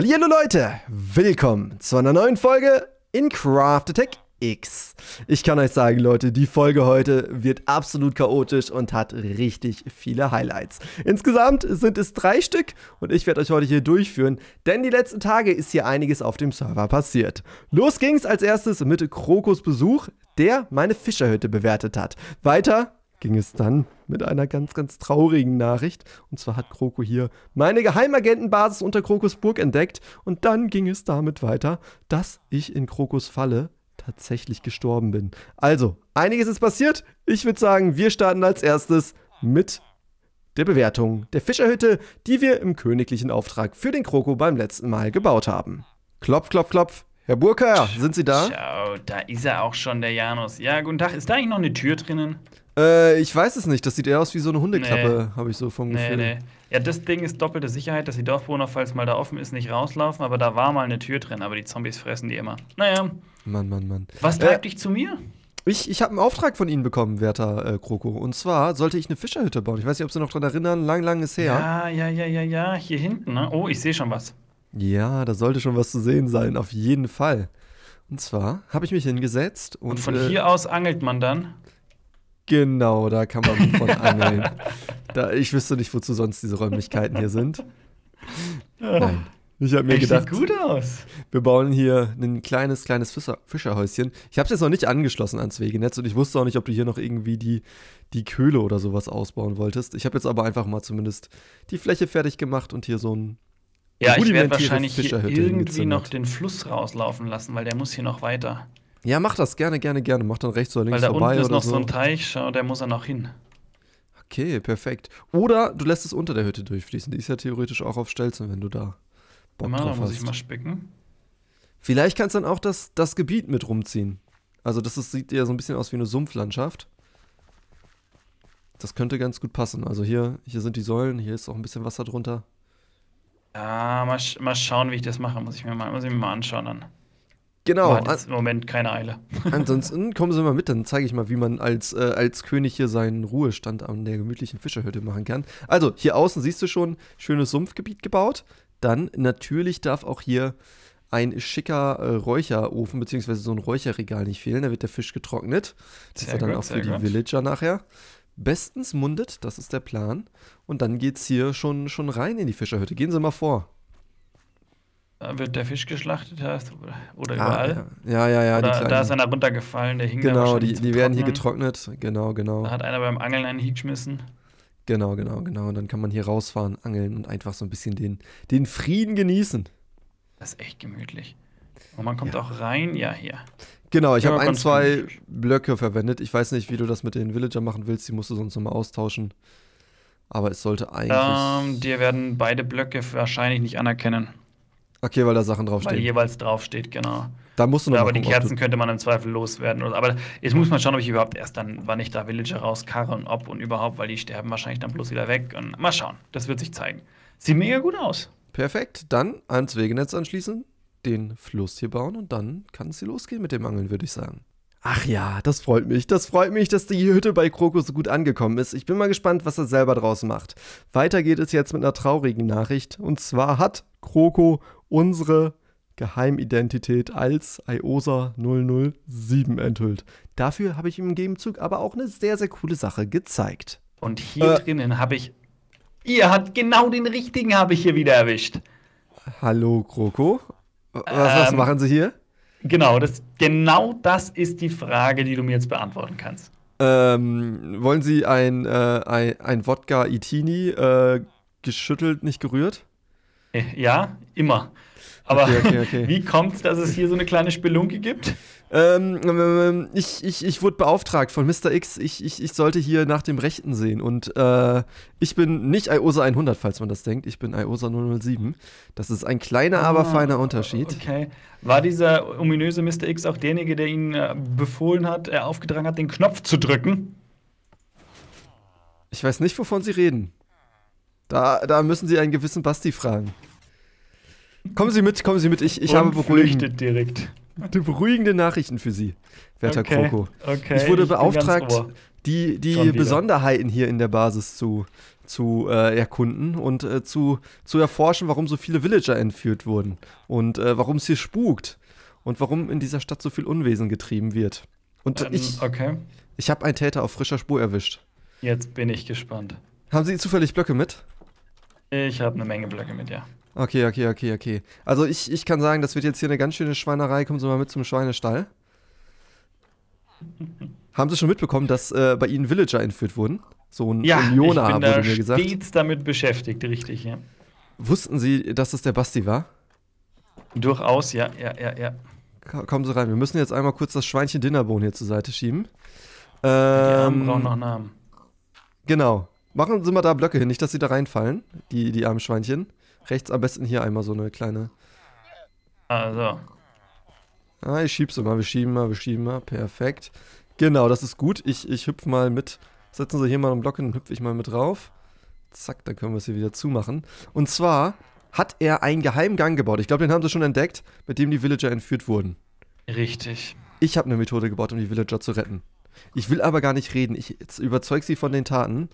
Hallo Leute, willkommen zu einer neuen Folge in Craft Attack X. Ich kann euch sagen, Leute, die Folge heute wird absolut chaotisch und hat richtig viele Highlights. Insgesamt sind es drei Stück und ich werde euch heute hier durchführen, denn die letzten Tage ist hier einiges auf dem Server passiert. Los ging's als erstes mit Krokos Besuch, der meine Fischerhütte bewertet hat. Weiter ging es dann mit einer ganz, ganz traurigen Nachricht. Und zwar hat Kroko hier meine Geheimagentenbasis unter Krokos Burg entdeckt. Und dann ging es damit weiter, dass ich in Krokos Falle tatsächlich gestorben bin. Also, einiges ist passiert. Ich würde sagen, wir starten als erstes mit der Bewertung der Fischerhütte, die wir im königlichen Auftrag für den Kroko beim letzten Mal gebaut haben. Klopf, klopf, klopf. Herr Burka, sind Sie da? Schau, da ist er auch schon, der Janus. Ja, guten Tag. Ist da eigentlich noch eine Tür drinnen? Äh, ich weiß es nicht. Das sieht eher aus wie so eine Hundeklappe, nee. habe ich so vom Gefühl. Nee, nee. Ja, das Ding ist doppelte Sicherheit, dass die Dorfbewohner, falls mal da offen ist, nicht rauslaufen. Aber da war mal eine Tür drin, aber die Zombies fressen die immer. Naja. Mann, Mann, Mann. Was äh, treibt äh, dich zu mir? Ich, ich habe einen Auftrag von Ihnen bekommen, werter äh, Kroko. Und zwar sollte ich eine Fischerhütte bauen. Ich weiß nicht, ob Sie noch dran erinnern. Lang, lang ist her. Ja, ja, ja, ja, ja. Hier hinten, ne? Oh, ich sehe schon was. Ja, da sollte schon was zu sehen sein, auf jeden Fall. Und zwar habe ich mich hingesetzt und. und von äh, hier aus angelt man dann? Genau, da kann man von angeln. Da, ich wüsste nicht, wozu sonst diese Räumlichkeiten hier sind. Nein. Ich habe mir Echt, gedacht, sieht gut aus. wir bauen hier ein kleines, kleines Fischer Fischerhäuschen. Ich habe es jetzt noch nicht angeschlossen ans Wegenetz und ich wusste auch nicht, ob du hier noch irgendwie die, die Köhle oder sowas ausbauen wolltest. Ich habe jetzt aber einfach mal zumindest die Fläche fertig gemacht und hier so ein ja, ich werde wahrscheinlich irgendwie noch den Fluss rauslaufen lassen, weil der muss hier noch weiter. Ja, mach das gerne, gerne, gerne. Mach dann rechts oder links vorbei. Weil da vorbei unten ist noch so. so ein Teich, schau, der muss er noch hin. Okay, perfekt. Oder du lässt es unter der Hütte durchfließen. Die ist ja theoretisch auch auf Stelzen, wenn du da Bock mal, drauf hast. muss ich mal spicken. Vielleicht kannst du dann auch das, das Gebiet mit rumziehen. Also das ist, sieht ja so ein bisschen aus wie eine Sumpflandschaft. Das könnte ganz gut passen. Also hier, hier sind die Säulen, hier ist auch ein bisschen Wasser drunter. Ja, ah, mal, sch mal schauen, wie ich das mache. Muss ich mir mal, muss ich mir mal anschauen dann. Genau. jetzt im Moment keine Eile. Ansonsten kommen Sie mal mit, dann zeige ich mal, wie man als, äh, als König hier seinen Ruhestand an der gemütlichen Fischerhütte machen kann. Also, hier außen siehst du schon, schönes Sumpfgebiet gebaut. Dann natürlich darf auch hier ein schicker äh, Räucherofen bzw. so ein Räucherregal nicht fehlen. Da wird der Fisch getrocknet. Das ist ja dann auch für die gut. Villager nachher bestens mundet, das ist der Plan. Und dann geht's hier schon, schon rein in die Fischerhütte. Gehen Sie mal vor. Da wird der Fisch geschlachtet hast oder ah, überall. Ah, ja, ja, ja. ja da ist einer runtergefallen, der hing Genau, da die, die werden hier getrocknet. Genau, genau. Da hat einer beim Angeln einen Hieb geschmissen. Genau, genau, genau. Und dann kann man hier rausfahren, angeln und einfach so ein bisschen den, den Frieden genießen. Das ist echt gemütlich. Und man kommt ja. auch rein, ja, hier. Genau, ich ja, habe ein, zwei richtig. Blöcke verwendet. Ich weiß nicht, wie du das mit den Villager machen willst. Die musst du sonst nochmal austauschen. Aber es sollte eigentlich. Ähm, dir werden beide Blöcke wahrscheinlich nicht anerkennen. Okay, weil da Sachen draufstehen. Weil jeweils draufsteht, genau. Da musst du noch Aber die Kerzen könnte man im Zweifel loswerden. Aber jetzt muss man schauen, ob ich überhaupt erst dann, wann ich da Villager rauskarre und ob und überhaupt, weil die sterben wahrscheinlich dann bloß wieder weg. Und mal schauen, das wird sich zeigen. Sieht mega gut aus. Perfekt, dann ans Wegenetz anschließen den Fluss hier bauen und dann kann es hier losgehen mit dem Angeln, würde ich sagen. Ach ja, das freut mich. Das freut mich, dass die Hütte bei Kroko so gut angekommen ist. Ich bin mal gespannt, was er selber draus macht. Weiter geht es jetzt mit einer traurigen Nachricht. Und zwar hat Kroko unsere Geheimidentität als IOSA 007 enthüllt. Dafür habe ich ihm im Gegenzug aber auch eine sehr, sehr coole Sache gezeigt. Und hier äh, drinnen habe ich. Ihr habt genau den richtigen, habe ich hier wieder erwischt. Hallo, Kroko. Was, was ähm, machen Sie hier? Genau, das, genau das ist die Frage, die du mir jetzt beantworten kannst. Ähm, wollen Sie ein, äh, ein, ein Wodka Itini äh, geschüttelt, nicht gerührt? Äh, ja, immer. Aber okay, okay, okay. wie kommt es, dass es hier so eine kleine Spelunke gibt? Ähm, ähm, ich, ich, ich wurde beauftragt von Mr. X, ich, ich, ich sollte hier nach dem Rechten sehen. Und äh, ich bin nicht IOSA 100, falls man das denkt. Ich bin IOSA 007. Das ist ein kleiner, ah, aber feiner Unterschied. Okay. War dieser ominöse Mr. X auch derjenige, der Ihnen äh, befohlen hat, er äh, aufgedrang hat, den Knopf zu drücken? Ich weiß nicht, wovon Sie reden. Da, da müssen Sie einen gewissen Basti fragen. Kommen Sie mit, kommen Sie mit, ich, ich habe beruhigt. direkt. beruhigende Nachrichten für Sie, werter okay, Kroko. Okay, ich wurde ich beauftragt, die, die Besonderheiten hier in der Basis zu, zu äh, erkunden und äh, zu, zu erforschen, warum so viele Villager entführt wurden und äh, warum es hier spukt und warum in dieser Stadt so viel Unwesen getrieben wird. Und ähm, ich, okay. ich habe einen Täter auf frischer Spur erwischt. Jetzt bin ich gespannt. Haben Sie zufällig Blöcke mit? Ich habe eine Menge Blöcke mit, ja. Okay, okay, okay, okay. Also ich, ich kann sagen, das wird jetzt hier eine ganz schöne Schweinerei. Kommen Sie mal mit zum Schweinestall. Haben Sie schon mitbekommen, dass äh, bei Ihnen Villager entführt wurden? So ein ja, Unioner, ich bin da wurde mir gesagt. stets damit beschäftigt, richtig, ja. Wussten Sie, dass das der Basti war? Durchaus, ja, ja, ja, ja. kommen Sie rein. Wir müssen jetzt einmal kurz das Schweinchen Dinnerbohnen hier zur Seite schieben. Ähm, Die brauchen noch einen Namen. Genau. Machen Sie mal da Blöcke hin, nicht, dass sie da reinfallen, die, die armen Schweinchen. Rechts am besten hier einmal so eine kleine. Also. Ah, ich schieb's immer, wir schieben mal, wir schieben mal. Perfekt. Genau, das ist gut. Ich, ich hüpf mal mit. Setzen Sie hier mal einen Block hin, dann hüpfe ich mal mit drauf. Zack, dann können wir es hier wieder zumachen. Und zwar hat er einen Geheimgang gebaut. Ich glaube, den haben sie schon entdeckt, mit dem die Villager entführt wurden. Richtig. Ich habe eine Methode gebaut, um die Villager zu retten. Ich will aber gar nicht reden. Ich überzeug sie von den Taten.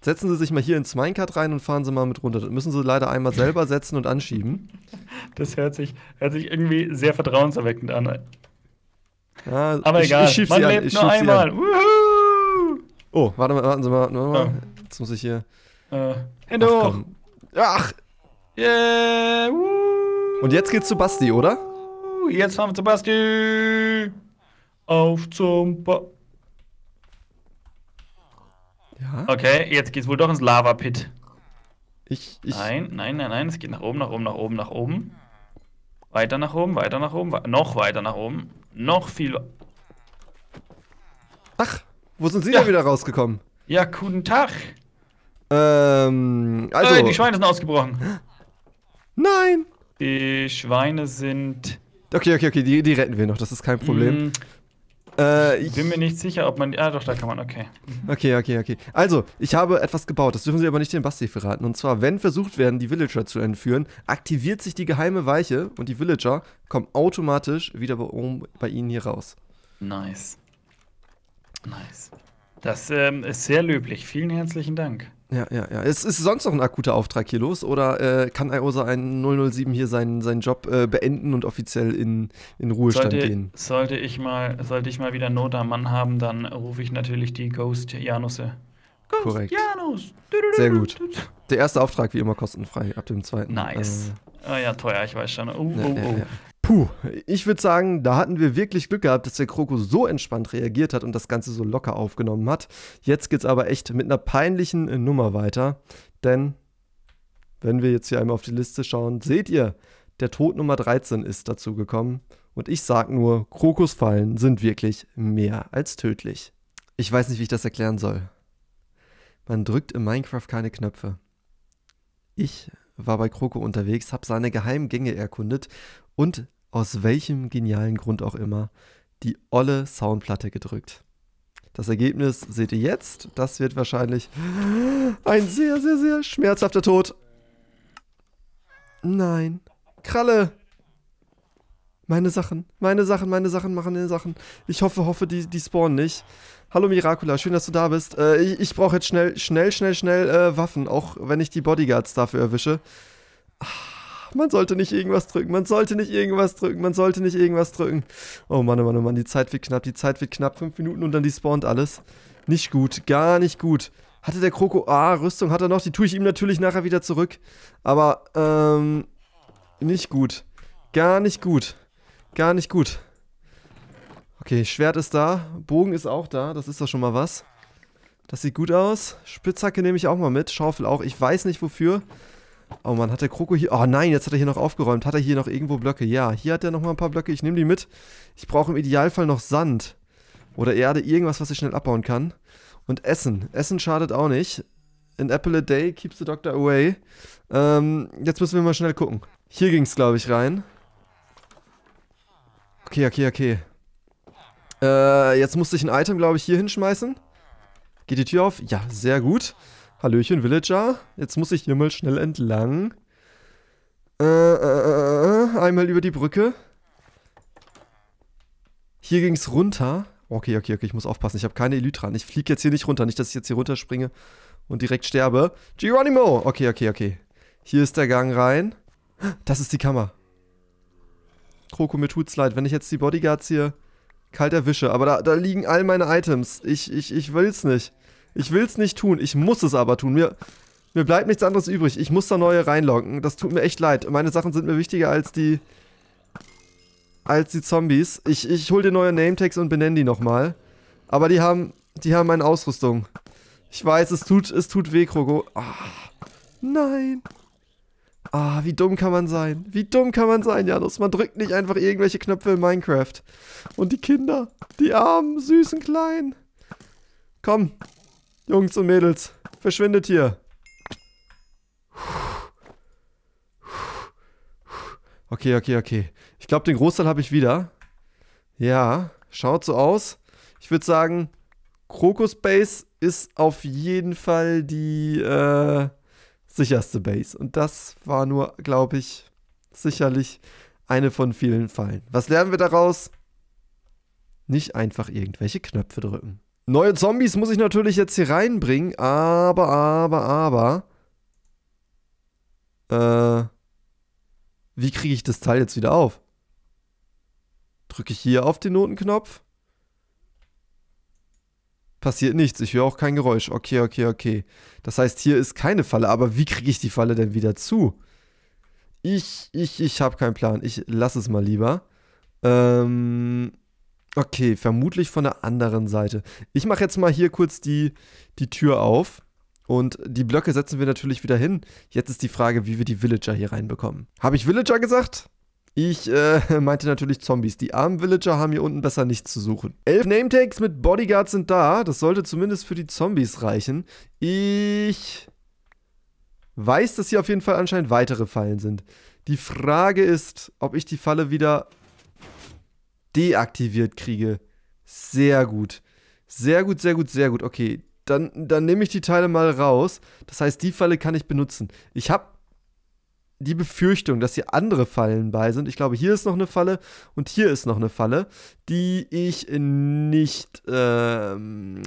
Setzen Sie sich mal hier ins Minecart rein und fahren Sie mal mit runter. Das müssen Sie leider einmal selber setzen und anschieben. Das hört sich, hört sich irgendwie sehr vertrauenserweckend an. Ja, Aber ich, egal, ich schieb man sie lebt an, ich nur einmal. Oh, warte mal, warten Sie mal. mal. Oh. Jetzt muss ich hier. Hände äh. Ach, Ach. Yeah. Woo. Und jetzt geht's zu Basti, oder? Jetzt fahren wir zu Basti. Auf zum Basti. Ja. Okay, jetzt geht's wohl doch ins Lava-Pit. Ich, ich. Nein, nein, nein, nein. Es geht nach oben, nach oben, nach oben, nach oben. Weiter nach oben, weiter nach oben, noch weiter nach oben. Noch viel. Ach, wo sind Sie ja. denn wieder rausgekommen? Ja, guten Tag. Ähm, also. Äh, die Schweine sind ausgebrochen. Nein! Die Schweine sind. Okay, okay, okay, die, die retten wir noch, das ist kein Problem. Mm, äh, ich bin mir nicht sicher, ob man. Ah, doch, da kann man, okay. Mhm. Okay, okay, okay. Also, ich habe etwas gebaut, das dürfen Sie aber nicht den Basti verraten. Und zwar, wenn versucht werden, die Villager zu entführen, aktiviert sich die geheime Weiche und die Villager kommen automatisch wieder bei, um, bei Ihnen hier raus. Nice. Nice. Das ähm, ist sehr löblich. Vielen herzlichen Dank. Ja, ja, ja. Ist, ist sonst noch ein akuter Auftrag hier los oder äh, kann IOSA ein 007 hier seinen, seinen Job äh, beenden und offiziell in, in Ruhestand sollte, gehen? Sollte ich, mal, sollte ich mal wieder Not am Mann haben, dann rufe ich natürlich die Ghost Janusse. Ghost Korrekt. Janus! Sehr gut. Der erste Auftrag wie immer kostenfrei ab dem zweiten. Nice. Äh, oh ja, teuer, ich weiß schon. Uh, ja, oh. ja, uh. ja. Puh, ich würde sagen, da hatten wir wirklich Glück gehabt, dass der Kroko so entspannt reagiert hat und das Ganze so locker aufgenommen hat. Jetzt geht's aber echt mit einer peinlichen äh, Nummer weiter, denn wenn wir jetzt hier einmal auf die Liste schauen, seht ihr, der Tod Nummer 13 ist dazu gekommen und ich sag nur, Krokusfallen sind wirklich mehr als tödlich. Ich weiß nicht, wie ich das erklären soll. Man drückt in Minecraft keine Knöpfe. Ich war bei Kroko unterwegs, habe seine Geheimgänge erkundet und aus welchem genialen Grund auch immer, die olle Soundplatte gedrückt. Das Ergebnis seht ihr jetzt. Das wird wahrscheinlich ein sehr, sehr, sehr schmerzhafter Tod. Nein. Kralle! Meine Sachen, meine Sachen, meine Sachen, machen meine Sachen. Ich hoffe, hoffe, die, die spawnen nicht. Hallo Miracula, schön, dass du da bist. Äh, ich ich brauche jetzt schnell, schnell, schnell, schnell äh, Waffen, auch wenn ich die Bodyguards dafür erwische man sollte nicht irgendwas drücken, man sollte nicht irgendwas drücken, man sollte nicht irgendwas drücken. Oh Mann, oh Mann, oh Mann, die Zeit wird knapp, die Zeit wird knapp. Fünf Minuten und dann despawnt alles. Nicht gut, gar nicht gut. Hatte der Kroko. Ah, Rüstung hat er noch. Die tue ich ihm natürlich nachher wieder zurück. Aber, ähm. Nicht gut. Gar nicht gut. Gar nicht gut. Okay, Schwert ist da. Bogen ist auch da. Das ist doch schon mal was. Das sieht gut aus. Spitzhacke nehme ich auch mal mit. Schaufel auch. Ich weiß nicht wofür. Oh Mann, hat der Kroko hier... Oh nein, jetzt hat er hier noch aufgeräumt. Hat er hier noch irgendwo Blöcke? Ja, hier hat er noch mal ein paar Blöcke. Ich nehme die mit. Ich brauche im Idealfall noch Sand. Oder Erde, irgendwas, was ich schnell abbauen kann. Und Essen. Essen schadet auch nicht. An apple a day keeps the doctor away. Ähm, jetzt müssen wir mal schnell gucken. Hier ging's, glaube ich, rein. Okay, okay, okay. Äh, jetzt musste ich ein Item, glaube ich, hier hinschmeißen. Geht die Tür auf? Ja, sehr gut. Hallöchen, Villager. Jetzt muss ich hier mal schnell entlang. Äh äh, äh, äh, äh, einmal über die Brücke. Hier ging's runter. Okay, okay, okay, ich muss aufpassen. Ich habe keine Elytra. Ich fliege jetzt hier nicht runter. Nicht, dass ich jetzt hier runterspringe und direkt sterbe. Geronimo! Okay, okay, okay. Hier ist der Gang rein. Das ist die Kammer. Kroko, mir tut's leid, wenn ich jetzt die Bodyguards hier kalt erwische. Aber da, da liegen all meine Items. Ich, ich, ich will's nicht. Ich will es nicht tun, ich muss es aber tun. Mir, mir bleibt nichts anderes übrig. Ich muss da neue reinloggen. Das tut mir echt leid. Meine Sachen sind mir wichtiger als die als die Zombies. Ich, ich hol dir neue Nametags und benenne die nochmal. Aber die haben, die haben meine Ausrüstung. Ich weiß, es tut, es tut weh, Krogo. Ah, nein. Ah, wie dumm kann man sein? Wie dumm kann man sein, Janus? Man drückt nicht einfach irgendwelche Knöpfe in Minecraft. Und die Kinder, die armen, süßen Kleinen. Komm, Jungs und Mädels, verschwindet hier. Okay, okay, okay. Ich glaube, den Großteil habe ich wieder. Ja, schaut so aus. Ich würde sagen, Krokus Base ist auf jeden Fall die äh, sicherste Base. Und das war nur, glaube ich, sicherlich eine von vielen Fallen. Was lernen wir daraus? Nicht einfach irgendwelche Knöpfe drücken. Neue Zombies muss ich natürlich jetzt hier reinbringen, aber, aber, aber. Äh. Wie kriege ich das Teil jetzt wieder auf? Drücke ich hier auf den Notenknopf? Passiert nichts, ich höre auch kein Geräusch. Okay, okay, okay. Das heißt, hier ist keine Falle, aber wie kriege ich die Falle denn wieder zu? Ich, ich, ich habe keinen Plan. Ich lasse es mal lieber. Ähm, Okay, vermutlich von der anderen Seite. Ich mache jetzt mal hier kurz die, die Tür auf. Und die Blöcke setzen wir natürlich wieder hin. Jetzt ist die Frage, wie wir die Villager hier reinbekommen. Habe ich Villager gesagt? Ich äh, meinte natürlich Zombies. Die armen Villager haben hier unten besser nichts zu suchen. Elf Nametags mit Bodyguards sind da. Das sollte zumindest für die Zombies reichen. Ich weiß, dass hier auf jeden Fall anscheinend weitere Fallen sind. Die Frage ist, ob ich die Falle wieder deaktiviert kriege. Sehr gut. Sehr gut, sehr gut, sehr gut. Okay, dann, dann nehme ich die Teile mal raus. Das heißt, die Falle kann ich benutzen. Ich habe die Befürchtung, dass hier andere Fallen bei sind. Ich glaube, hier ist noch eine Falle und hier ist noch eine Falle, die ich nicht ähm,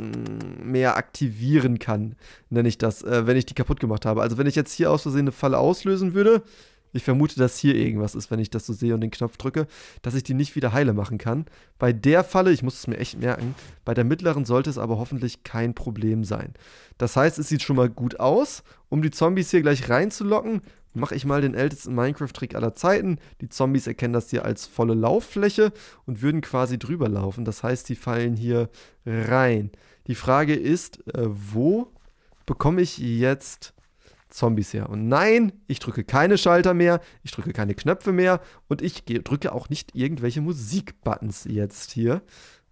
mehr aktivieren kann, nenne ich das, äh, wenn ich die kaputt gemacht habe. Also wenn ich jetzt hier aus Versehen eine Falle auslösen würde, ich vermute, dass hier irgendwas ist, wenn ich das so sehe und den Knopf drücke, dass ich die nicht wieder heile machen kann. Bei der Falle, ich muss es mir echt merken, bei der mittleren sollte es aber hoffentlich kein Problem sein. Das heißt, es sieht schon mal gut aus. Um die Zombies hier gleich reinzulocken, mache ich mal den ältesten Minecraft-Trick aller Zeiten. Die Zombies erkennen das hier als volle Lauffläche und würden quasi drüber laufen. Das heißt, die fallen hier rein. Die Frage ist, äh, wo bekomme ich jetzt Zombies her. Und nein, ich drücke keine Schalter mehr, ich drücke keine Knöpfe mehr und ich drücke auch nicht irgendwelche Musikbuttons jetzt hier.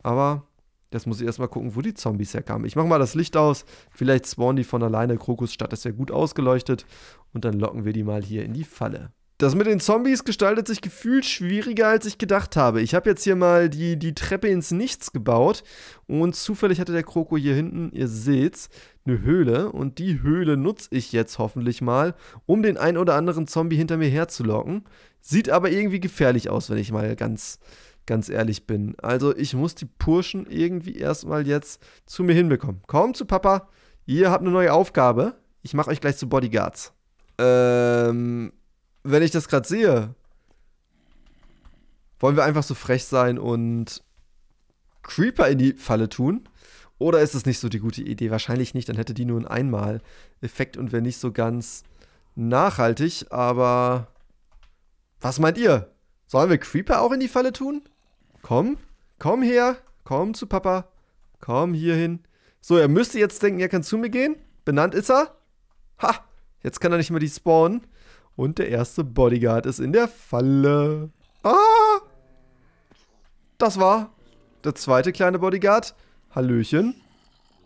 Aber das muss ich erstmal gucken, wo die Zombies herkamen. Ich mache mal das Licht aus, vielleicht spawnen die von alleine Krokusstadt, ist ja gut ausgeleuchtet. Und dann locken wir die mal hier in die Falle. Das mit den Zombies gestaltet sich gefühlt schwieriger, als ich gedacht habe. Ich habe jetzt hier mal die, die Treppe ins Nichts gebaut und zufällig hatte der Kroko hier hinten, ihr seht's, eine Höhle und die Höhle nutze ich jetzt hoffentlich mal, um den ein oder anderen Zombie hinter mir herzulocken. Sieht aber irgendwie gefährlich aus, wenn ich mal ganz, ganz ehrlich bin. Also ich muss die Purschen irgendwie erstmal jetzt zu mir hinbekommen. Kommt zu Papa, ihr habt eine neue Aufgabe. Ich mache euch gleich zu Bodyguards. Ähm, wenn ich das gerade sehe, wollen wir einfach so frech sein und Creeper in die Falle tun? Oder ist es nicht so die gute Idee? Wahrscheinlich nicht, dann hätte die nur einen Einmal-Effekt und wäre nicht so ganz nachhaltig, aber was meint ihr? Sollen wir Creeper auch in die Falle tun? Komm, komm her, komm zu Papa, komm hierhin. So, er müsste jetzt denken, er kann zu mir gehen. Benannt ist er. Ha, jetzt kann er nicht mehr die spawnen. Und der erste Bodyguard ist in der Falle. Ah! Das war der zweite kleine Bodyguard. Hallöchen.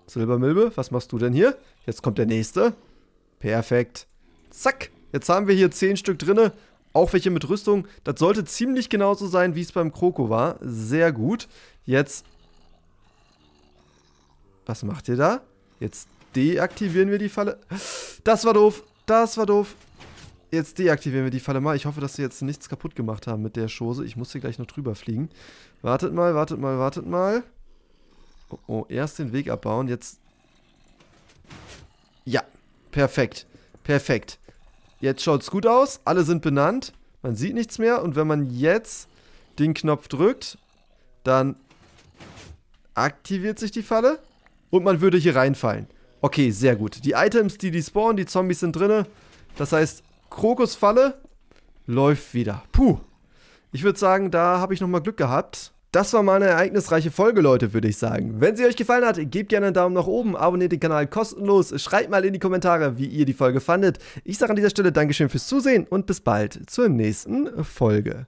Silbermilbe, was machst du denn hier? Jetzt kommt der nächste. Perfekt. Zack. Jetzt haben wir hier 10 Stück drinne. Auch welche mit Rüstung. Das sollte ziemlich genauso sein, wie es beim Kroko war. Sehr gut. Jetzt... Was macht ihr da? Jetzt deaktivieren wir die Falle. Das war doof. Das war doof. Jetzt deaktivieren wir die Falle mal. Ich hoffe, dass sie jetzt nichts kaputt gemacht haben mit der Schose. Ich muss hier gleich noch drüber fliegen. Wartet mal, wartet mal, wartet mal. Oh, oh, erst den Weg abbauen, jetzt... Ja, perfekt. Perfekt. Jetzt schaut's gut aus, alle sind benannt, man sieht nichts mehr und wenn man jetzt den Knopf drückt, dann aktiviert sich die Falle und man würde hier reinfallen. Okay, sehr gut. Die Items, die die spawnen, die Zombies sind drinne. Das heißt, Krokusfalle läuft wieder. Puh. Ich würde sagen, da habe ich nochmal Glück gehabt. Das war mal eine ereignisreiche Folge, Leute, würde ich sagen. Wenn sie euch gefallen hat, gebt gerne einen Daumen nach oben, abonniert den Kanal kostenlos, schreibt mal in die Kommentare, wie ihr die Folge fandet. Ich sage an dieser Stelle Dankeschön fürs Zusehen und bis bald zur nächsten Folge.